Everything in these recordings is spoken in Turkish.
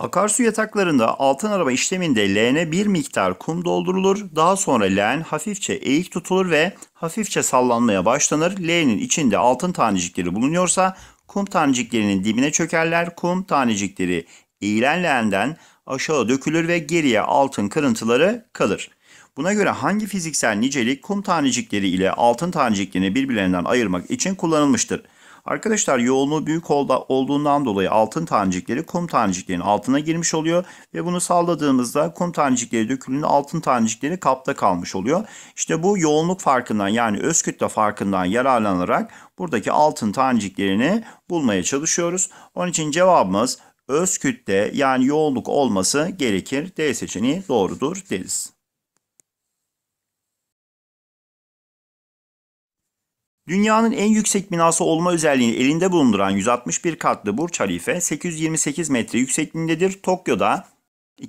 Akarsu yataklarında altın arama işleminde leğene bir miktar kum doldurulur. Daha sonra leğen hafifçe eğik tutulur ve hafifçe sallanmaya başlanır. Leğenin içinde altın tanecikleri bulunuyorsa kum taneciklerinin dibine çökerler. Kum tanecikleri eğilen leğenden aşağı dökülür ve geriye altın kırıntıları kalır. Buna göre hangi fiziksel nicelik kum tanecikleri ile altın taneciklerini birbirlerinden ayırmak için kullanılmıştır? Arkadaşlar yoğunluğu büyük olduğundan dolayı altın tanecikleri kum taneciklerinin altına girmiş oluyor ve bunu salladığımızda kum tanecikleri dökülünde altın tanecikleri kapta kalmış oluyor. İşte bu yoğunluk farkından yani öz kütle farkından yararlanarak buradaki altın taneciklerini bulmaya çalışıyoruz. Onun için cevabımız öz kütle yani yoğunluk olması gerekir. D seçeneği doğrudur deriz. Dünyanın en yüksek binası olma özelliğini elinde bulunduran 161 katlı Burç Halife 828 metre yüksekliğindedir. Tokyo'da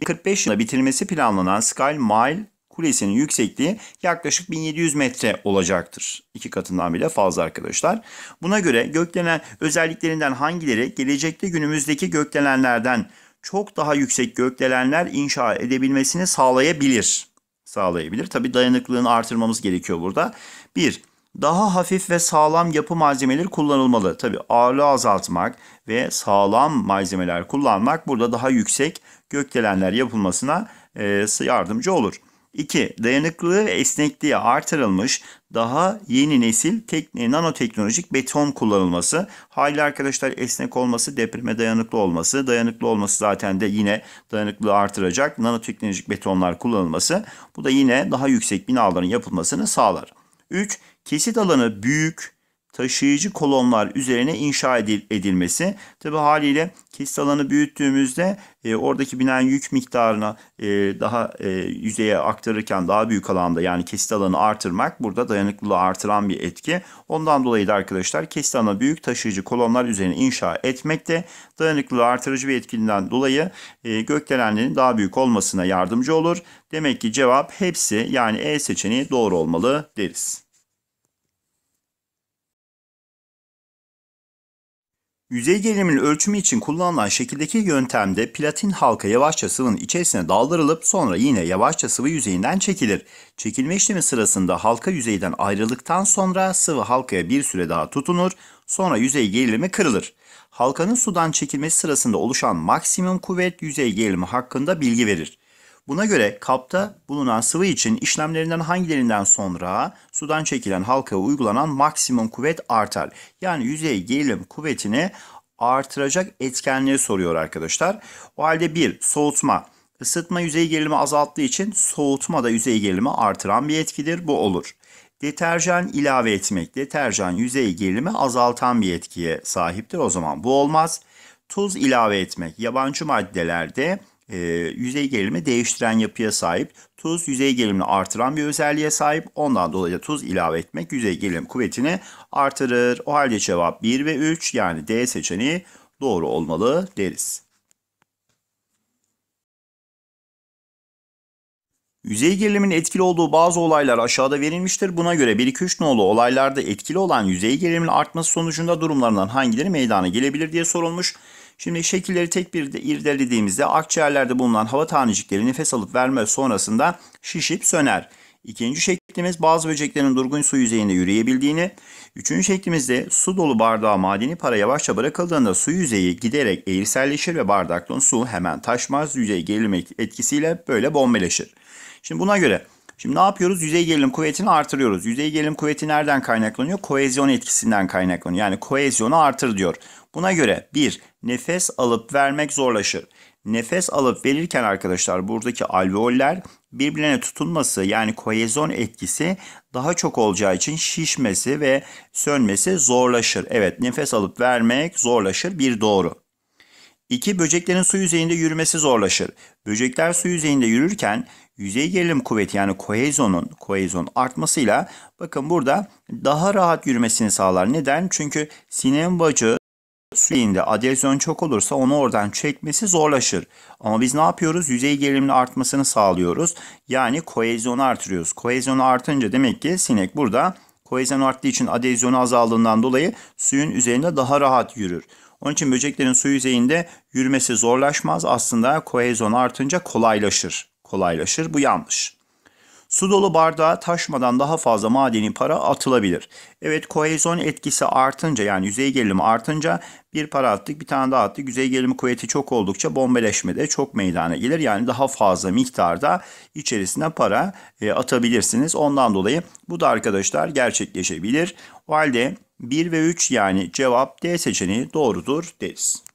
45 yılda bitirilmesi planlanan Sky Mile Kulesi'nin yüksekliği yaklaşık 1700 metre olacaktır. İki katından bile fazla arkadaşlar. Buna göre göklenen özelliklerinden hangileri gelecekte günümüzdeki gökdelenlerden çok daha yüksek gökdelenler inşa edebilmesini sağlayabilir? Sağlayabilir. Tabi dayanıklılığını artırmamız gerekiyor burada. 1- daha hafif ve sağlam yapı malzemeleri kullanılmalı. Tabi ağırlığı azaltmak ve sağlam malzemeler kullanmak burada daha yüksek gökdelenler yapılmasına e, yardımcı olur. 2. Dayanıklılığı ve esnekliği artırılmış daha yeni nesil tek, nanoteknolojik beton kullanılması. Hali arkadaşlar esnek olması, depreme dayanıklı olması, dayanıklı olması zaten de yine dayanıklılığı artıracak nanoteknolojik betonlar kullanılması. Bu da yine daha yüksek binaların yapılmasını sağlar. 3. Kesit alanı büyük taşıyıcı kolonlar üzerine inşa edilmesi. Tabi haliyle kesit alanı büyüttüğümüzde e, oradaki binen yük miktarına e, daha e, yüzeye aktarırken daha büyük alanda yani kesit alanı artırmak burada dayanıklılığı artıran bir etki. Ondan dolayı da arkadaşlar kesit alanı büyük taşıyıcı kolonlar üzerine inşa etmek de dayanıklılığı artırıcı bir etkinden dolayı e, gökdelenlerin daha büyük olmasına yardımcı olur. Demek ki cevap hepsi yani E seçeneği doğru olmalı deriz. Yüzey geriliminin ölçümü için kullanılan şekildeki yöntemde platin halka yavaşça sıvının içerisine daldırılıp sonra yine yavaşça sıvı yüzeyinden çekilir. Çekilme işlemi sırasında halka yüzeyden ayrıldıktan sonra sıvı halkaya bir süre daha tutunur, sonra yüzey gerilimi kırılır. Halkanın sudan çekilmesi sırasında oluşan maksimum kuvvet yüzey gerilimi hakkında bilgi verir. Buna göre kapta bulunan sıvı için işlemlerinden hangilerinden sonra sudan çekilen halkaya uygulanan maksimum kuvvet artar. Yani yüzey gerilim kuvvetini artıracak etkenleri soruyor arkadaşlar. O halde bir soğutma. ısıtma yüzey gerilimi azalttığı için soğutma da yüzey gerilimi artıran bir etkidir. Bu olur. Deterjan ilave etmek. Deterjan yüzey gerilimi azaltan bir etkiye sahiptir. O zaman bu olmaz. Tuz ilave etmek. Yabancı maddelerde e, yüzey gerilimi değiştiren yapıya sahip. Tuz yüzey gerilimini artıran bir özelliğe sahip. Ondan dolayı tuz ilave etmek yüzey gerilim kuvvetini artırır. O halde cevap 1 ve 3 yani D seçeneği doğru olmalı deriz. Yüzey gerilimin etkili olduğu bazı olaylar aşağıda verilmiştir. Buna göre 1-2-3 nolu olaylarda etkili olan yüzey gerilimin artması sonucunda durumlarından hangileri meydana gelebilir diye sorulmuş. Şimdi şekilleri tek bir de irdelediğimizde akciğerlerde bulunan hava tanecikleri nefes alıp verme sonrasında şişip söner. İkinci şeklimiz bazı böceklerin durgun su yüzeyinde yürüyebildiğini. Üçüncü şeklimizde su dolu bardağa madeni para yavaşça bırakıldığında su yüzeyi giderek eğriselleşir ve bardaktan su hemen taşmaz yüzey gerilme etkisiyle böyle bombeleşir. Şimdi buna göre Şimdi ne yapıyoruz? Yüzey gerilim kuvvetini artırıyoruz. Yüzey gerilim kuvveti nereden kaynaklanıyor? Koezyon etkisinden kaynaklanıyor. Yani koezyonu artır diyor. Buna göre bir Nefes alıp vermek zorlaşır. Nefes alıp verirken arkadaşlar buradaki alveoller birbirine tutunması yani koyezon etkisi daha çok olacağı için şişmesi ve sönmesi zorlaşır. Evet nefes alıp vermek zorlaşır bir doğru. 2. Böceklerin su yüzeyinde yürümesi zorlaşır. Böcekler su yüzeyinde yürürken yüzey gerilim kuvveti yani kohezonun kohezon artmasıyla bakın burada daha rahat yürümesini sağlar. Neden? Çünkü sinem bacı suyinde adhezyon çok olursa onu oradan çekmesi zorlaşır. Ama biz ne yapıyoruz? Yüzey gerilimini artmasını sağlıyoruz. Yani kohezyonu artırıyoruz. Kohezyonu artınca demek ki sinek burada Kohezyon arttığı için adezyonu azaldığından dolayı suyun üzerinde daha rahat yürür. Onun için böceklerin su yüzeyinde yürümesi zorlaşmaz. Aslında kohezyon artınca kolaylaşır. Kolaylaşır. Bu yanlış. Su dolu bardağa taşmadan daha fazla madeni para atılabilir. Evet kohezon etkisi artınca yani yüzey gerilimi artınca bir para attık bir tane daha attık. Yüzey gerilimi kuvveti çok oldukça bombeleşme de çok meydana gelir. Yani daha fazla miktarda içerisine para e, atabilirsiniz. Ondan dolayı bu da arkadaşlar gerçekleşebilir. O halde 1 ve 3 yani cevap D seçeneği doğrudur deriz.